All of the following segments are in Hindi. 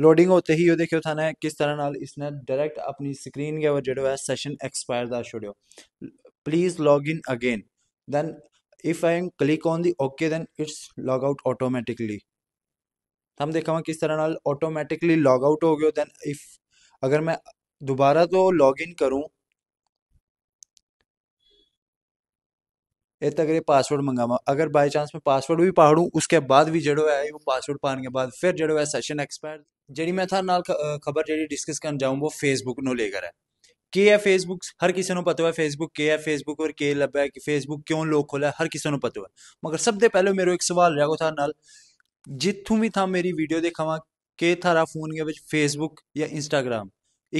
लोडिंग होते ही वो देखियो थाने किस तरह नाल इसने डायरेक्ट अपनी स्क्रीन के ऊपर जो है सैशन एक्सपायर दस छोड़ो please log in again then if I am click on the okay then it's log out automatically हम देखा किस तरह ना ऑटोमैटिकली लॉग आउट हो गए दैन इफ अगर मैं दोबारा तो लॉग इन करूँ इस तक पासवर्ड मंगावा अगर बाई चांस मैं पासवर्ड भी पाड़ू उसके बाद भी जो है वो पासवर्ड पाने के बाद फिर जो है सेशन एक्सपायर जी मैं थारे नाल खबर जी डिस्कस करने जाऊँ वो फेसबुक न लेकर ਹੈ ਕੀ ਹੈ ਫੇਸਬੁੱਕ ਹਰ ਕਿਸੇ ਨੂੰ ਪਤਾ ਹੈ ਫੇਸਬੁੱਕ ਕੀ ਹੈ ਫੇਸਬੁੱਕ ਔਰ ਕੀ ਲੱਭਾ ਹੈ ਕਿ ਫੇਸਬੁੱਕ ਕਿਉਂ ਲੋਕ ਖੋਲਾ ਹਰ ਕਿਸੇ ਨੂੰ ਪਤਾ ਹੈ ਮਗਰ ਸਭ ਦੇ ਪਹਿਲੇ ਮੇਰਾ ਇੱਕ ਸਵਾਲ ਰਿਹਾ ਕੋ ਥਾ ਨਾਲ ਜਿੱਥੋਂ ਵੀ ਥਾ ਮੇਰੀ ਵੀਡੀਓ ਦੇਖਾਵਾਂ ਕਿ ਥਾਰਾ ਫੋਨ ਦੇ ਵਿੱਚ ਫੇਸਬੁੱਕ ਜਾਂ ਇੰਸਟਾਗ੍ਰam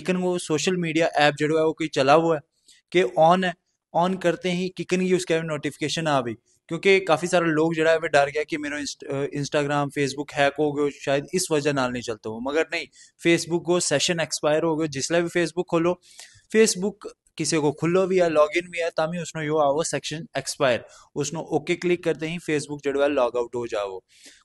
ਇਕਨ ਉਹ ਸੋਸ਼ਲ ਮੀਡੀਆ ਐਪ ਜਿਹੜਾ ਹੈ ਉਹ ਕੋਈ ਚਲਾ ਹੋਇਆ ਹੈ ਕਿ ਔਨ ਹੈ ऑन करते ही किकन की उसके नोटिफिकेशन आ गई क्योंकि काफ़ी सारे लोग जरा डर गया कि मेरा इंस्टाग्राम फेसबुक हैक हो गया शायद इस वजह नाल नहीं चलता हो मगर नहीं फेसबुक को सैशन एक्सपायर हो गया जिसल भी फेसबुक खोलो फेसबुक किसी को खुलो भी है लॉग इन भी है तभी उस यो आओ सेक्शन एक्सपायर उसनो ओके क्लिक करते ही फेसबुक जो है लॉग आउट हो जाओ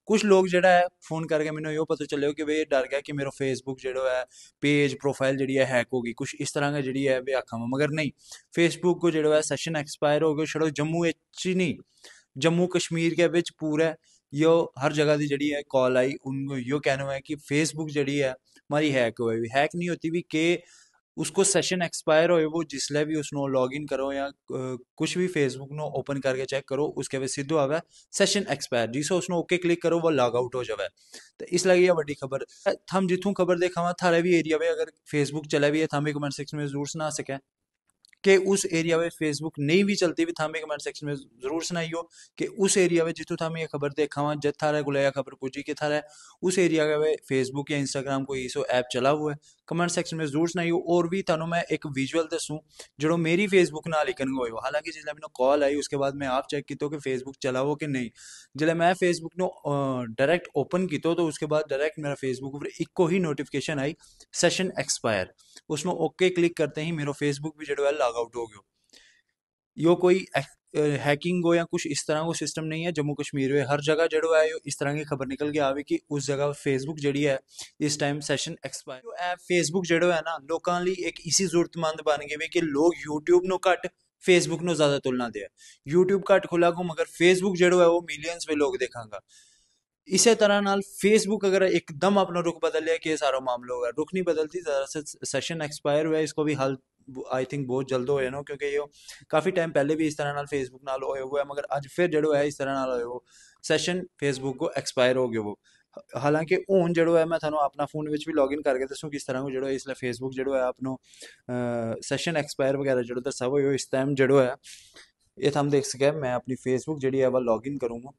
कुछ लोग जोड़ा है फोन करके मैंने यो पता चलो कि भाई डर गया कि मेरा फेसबुक जो है पेज प्रोफाइल जी है हैक होगी कुछ इस तरह का जी है आखा मगर नहीं फेसबुक को जो है सैक्शन एक्सपायर हो गया छोड़ो जम्मू ही नहीं जम्मू कश्मीर के बिच पूरा यो हर जगह की जी है कॉल आई उन यो कहना है कि फेसबुक जी है हमारी हैक हो हैक नहीं होती भी के उसको सेशन एक्सपायर हो वो जिसलै भी उस लॉग इन करो या कुछ भी फेसबुक नो ओपन करके चेक करो उसके बाद सीधो आवे सेशन एक्सपायर जिसो उसने ओके क्लिक करो वो लॉग आउट हो जावे तो इस यह ये बड़ी खबर हम जितू खबर देखा थारे भी एरिया में अगर फेसबुक चले भी है थमें कमेंट सेक्शन में जरूर सुना सके कि उस एरिया में फेसबुक नहीं भी चलती भी था मैं कमेंट सेक्शन में जरूर हो कि उस एरिया में जितों था खबर देखा हुआ जब थारे को खबर पूछी के थारा उस एरिया में फेसबुक या इंस्टाग्राम कोई ईसो ऐप चला हुआ है कमेंट सैक्शन में जरूर हो और भी थानू मैं एक विजुअल दसूँ जो मेरी फेसबुक ना लिखन हो हालांकि जल्द मैंने कॉल आई उसके बाद मैं आप चेक की कि फेसबुक चलाओ कि नहीं जल्द मैं फेसबुक न डायरेक्ट ओपन की तो उसके बाद डायरेक्ट मेरा फेसबुक पर इको ही नोटिफिकेशन आई सैशन एक्सपायर उसमें ओके क्लिक करते ही मेरा फेसबुक भी जो है लॉग आउट हो गयो यो कोई हैकिंग हो या कुछ इस तरह को सिस्टम नहीं है जम्मू कश्मीर में हर जगह जो है इस तरह की खबर निकल के आवे कि उस जगह फेसबुक जड़ी है इस टाइम सैशन एक्सपायर जो ऐप फेसबुक जो है ना लोगों लिए एक इसी जरूरतमंद बन गए कि लोग यूट्यूब न घट फेसबुक न ज्यादा तुलना दे यूट्यूब घट खुला को मगर फेसबुक जो है वो मिलियंस में लोग देखांगा इसी तरह नाल फेसबुक अगर एकदम अपना रुख बदल लिया कि सारा मामला होगा रुख नहीं बदलती ज्यादा से सेशन एक्सपायर हुआ इसको भी हल ਆਈ ਥਿੰਕ ਬਹੁਤ ਜਲਦ ਹੋਏ ਨੇ ਕਿਉਂਕਿ ਇਹ ਕਾਫੀ ਟਾਈਮ ਪਹਿਲੇ ਵੀ ਇਸ ਤਰ੍ਹਾਂ ਨਾਲ ਫੇਸਬੁੱਕ ਨਾਲ ਹੋਏ ਹੋਏ ਮਗਰ ਅੱਜ ਫਿਰ ਜਿਹੜਾ ਹੈ ਇਸ ਤਰ੍ਹਾਂ ਨਾਲ ਹੋਏ ਹੋ ਸੈਸ਼ਨ ਫੇਸਬੁੱਕ ਕੋ ਐਕਸਪਾਇਰ ਹੋ ਗਿਆ ਉਹ ਹਾਲਾਂਕਿ ਹੁਣ ਜਿਹੜਾ ਹੈ ਮੈਂ ਤੁਹਾਨੂੰ ਆਪਣਾ ਫੋਨ ਵਿੱਚ ਵੀ ਲੌਗਇਨ ਕਰਕੇ ਦੱਸੂ ਕਿਸ ਤਰ੍ਹਾਂ ਜਿਹੜਾ ਇਸ ਲਈ ਫੇਸਬੁੱਕ ਜਿਹੜਾ ਹੈ ਆਪਨੋ ਸੈਸ਼ਨ ਐਕਸਪਾਇਰ ਵਗੈਰਾ ਜਿਹੜਾ ਦੱਸਾ ਹੋਇਆ ਇਸ ਟਾਈਮ ਜਿਹੜਾ ਹੈ ਇਹ ਤੁਹਾਨੂੰ देख सके मैं अपनी फेसबुक जी है वह लॉग इन करूँगा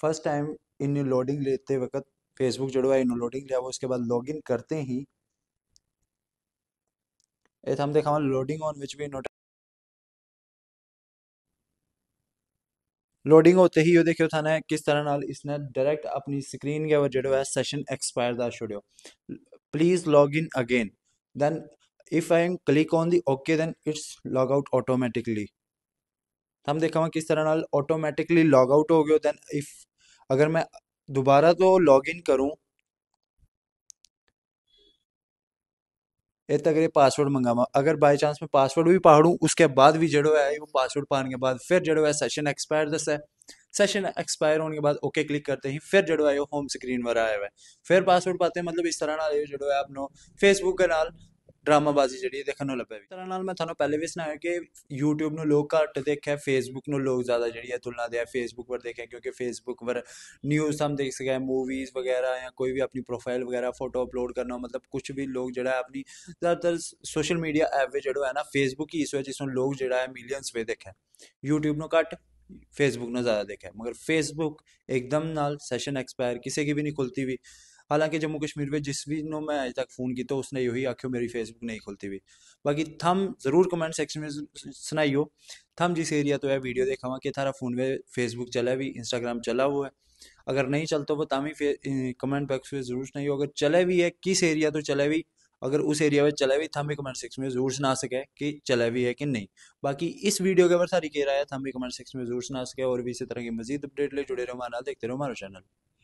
फर्स्ट टाइम इन लोडिंग लेते वक्त फेसबुक जो है इन लोडिंग लिया वो उसके बाद लॉग इन करते ही It तो हमने देखा loading on which we noted. Loading होते ही देखियो था ना किस तरह नाल इसने डायरेक्ट अपनी स्क्रीन के ऊपर जो है सेशन एक्सपायर दा छोड़ियो please log in again then if I am click on the okay then it's log out automatically हम देखा किस तरह नाल ऑटोमेटिकली लॉग आउट हो गयो देन इफ अगर मैं दोबारा तो लॉग इन करूँ इतना करिए पासवर्ड मंगावा अगर बाय चांस मैं पासवर्ड भी ਵੀ उसके बाद भी जड़ो है वो पासवर्ड पाने के बाद फिर जड़ो है सेशन एक्सपायर दस है सेशन एक्सपायर होने के बाद ओके क्लिक करते ही फिर जड़ो है वो होम स्क्रीन पर आया हुआ है फिर पासवर्ड पाते हैं मतलब इस तरह ना जड़ो है आप फेसबुक के नाल ਡਰਾਮਾਬਾਜ਼ੀ ਜਿਹੜੀ ਦੇਖਣ ਨੂੰ ਲੱਭੇ ਵੀ ਤਰ੍ਹਾਂ ਨਾਲ ਮੈਂ ਤੁਹਾਨੂੰ ਪਹਿਲੇ ਵੀ ਸੁਣਾਇਆ ਕਿ YouTube ਨੂੰ ਲੋਕ ਘੱਟ ਦੇਖਿਆ Facebook ਨੂੰ ਲੋਕ ਜ਼ਿਆਦਾ ਜਿਹੜੀ ਹੈ ਤੁਲਨਾ ਦੇ ਆ Facebook ਪਰ ਦੇਖਿਆ ਕਿਉਂਕਿ Facebook ਪਰ ਨਿਊਜ਼ ਹਮ ਦੇਖ ਸਕੇ ਮੂਵੀਜ਼ ਵਗੈਰਾ ਜਾਂ ਕੋਈ ਵੀ ਆਪਣੀ ਪ੍ਰੋਫਾਈਲ ਵਗੈਰਾ ਫੋਟੋ ਅਪਲੋਡ ਕਰਨਾ ਮਤਲਬ ਕੁਝ ਵੀ ਲੋਕ ਜਿਹੜਾ ਹੈ ਆਪਣੀ ਜ਼ਿਆਦਾਤਰ ਸੋਸ਼ਲ ਮੀਡੀਆ ਐਪ ਵਿੱਚ ਜਿਹੜਾ ਹੈ ਨਾ Facebook ਹੀ ਇਸ ਵਿੱਚ ਜਿਸ ਨੂੰ ਲੋਕ ਜਿਹੜਾ ਹੈ ਮਿਲੀਅਨਸ ਵੇ ਦੇਖਿਆ YouTube ਨੂੰ ਘੱਟ Facebook ਨੂੰ ਜ਼ਿਆਦਾ ਦੇਖਿਆ ਮਗਰ Facebook ਇੱਕਦਮ ਨਾਲ ਸੈਸ਼ਨ ਐਕਸਪਾਇਰ ਕਿਸੇ ਕੀ ਵੀ ਨਹੀਂ ਖੁੱਲਤੀ ਵੀ हालांकि जम्मू कश्मीर में जिस भी नो मैं अज तक फ़ोन किया तो उसने यही आखियो मेरी फेसबुक नहीं खुलती हुई बाकी थम जरूर कमेंट सेक्शन में सुनाइयो थम जिस एरिया तो है वीडियो देखा कि थारा फ़ोन में फेसबुक चला भी इंस्टाग्राम चला हुआ है अगर नहीं चलता वो तभी कमेंट बॉक्स में जरूर सुनाइयो अगर चले भी है किस एरिया तो चले भी अगर उस एरिया में चले भी थम्बी कमेंट सेक्शन में जरूर सुना सके कि चला भी है कि नहीं बाकी इस वीडियो के ऊपर सारी कह रहा है थम्बी कमेंट सेक्शन में जरूर सुना सके और भी इसी तरह की मजीद अपडेट ले जुड़े रहो हमारा देखते रहो हमारा चैनल